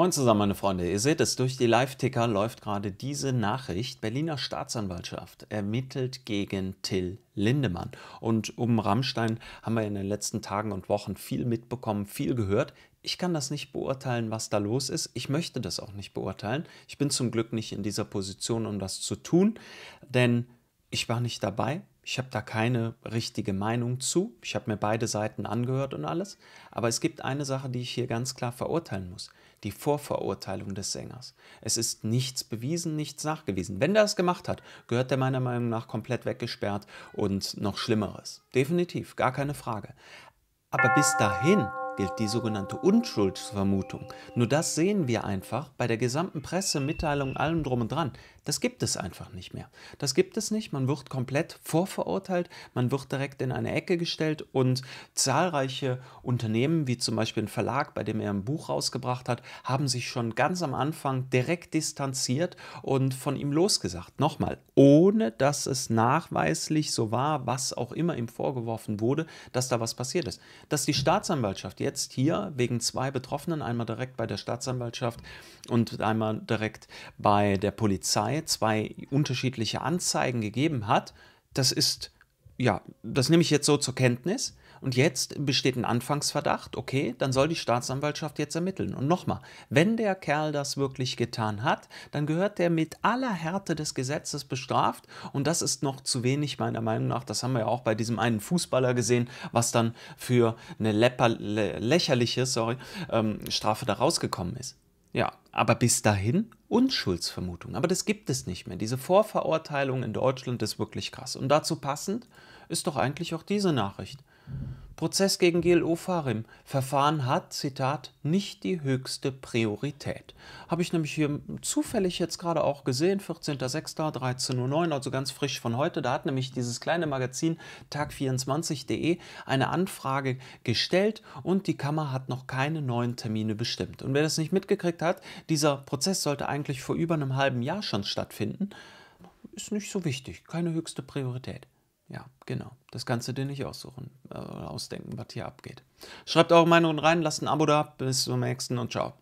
Moin zusammen, meine Freunde. Ihr seht es, durch die Live-Ticker läuft gerade diese Nachricht. Berliner Staatsanwaltschaft ermittelt gegen Till Lindemann. Und um Rammstein haben wir in den letzten Tagen und Wochen viel mitbekommen, viel gehört. Ich kann das nicht beurteilen, was da los ist. Ich möchte das auch nicht beurteilen. Ich bin zum Glück nicht in dieser Position, um das zu tun, denn ich war nicht dabei. Ich habe da keine richtige Meinung zu. Ich habe mir beide Seiten angehört und alles. Aber es gibt eine Sache, die ich hier ganz klar verurteilen muss. Die Vorverurteilung des Sängers. Es ist nichts bewiesen, nichts nachgewiesen. Wenn der es gemacht hat, gehört er meiner Meinung nach komplett weggesperrt und noch Schlimmeres. Definitiv, gar keine Frage. Aber bis dahin gilt die sogenannte Unschuldsvermutung. Nur das sehen wir einfach bei der gesamten Pressemitteilung, allem drum und dran. Das gibt es einfach nicht mehr. Das gibt es nicht. Man wird komplett vorverurteilt, man wird direkt in eine Ecke gestellt und zahlreiche Unternehmen, wie zum Beispiel ein Verlag, bei dem er ein Buch rausgebracht hat, haben sich schon ganz am Anfang direkt distanziert und von ihm losgesagt. Nochmal, ohne dass es nachweislich so war, was auch immer ihm vorgeworfen wurde, dass da was passiert ist. Dass die Staatsanwaltschaft jetzt hier wegen zwei Betroffenen, einmal direkt bei der Staatsanwaltschaft und einmal direkt bei der Polizei, zwei unterschiedliche Anzeigen gegeben hat, das ist, ja, das nehme ich jetzt so zur Kenntnis. Und jetzt besteht ein Anfangsverdacht, okay, dann soll die Staatsanwaltschaft jetzt ermitteln. Und nochmal, wenn der Kerl das wirklich getan hat, dann gehört der mit aller Härte des Gesetzes bestraft. Und das ist noch zu wenig, meiner Meinung nach. Das haben wir ja auch bei diesem einen Fußballer gesehen, was dann für eine Läpper, lächerliche sorry, ähm, Strafe da rausgekommen ist. Ja, aber bis dahin Unschuldsvermutung. Aber das gibt es nicht mehr. Diese Vorverurteilung in Deutschland ist wirklich krass. Und dazu passend ist doch eigentlich auch diese Nachricht. Prozess gegen GLO Farim. Verfahren hat, Zitat, nicht die höchste Priorität. Habe ich nämlich hier zufällig jetzt gerade auch gesehen, 14.06.13.09 Uhr, also ganz frisch von heute. Da hat nämlich dieses kleine Magazin tag24.de eine Anfrage gestellt und die Kammer hat noch keine neuen Termine bestimmt. Und wer das nicht mitgekriegt hat, dieser Prozess sollte eigentlich vor über einem halben Jahr schon stattfinden. Ist nicht so wichtig, keine höchste Priorität. Ja, genau. Das kannst du dir nicht aussuchen, äh, ausdenken, was hier abgeht. Schreibt eure Meinung rein, lasst ein Abo da. Bis zum nächsten und ciao.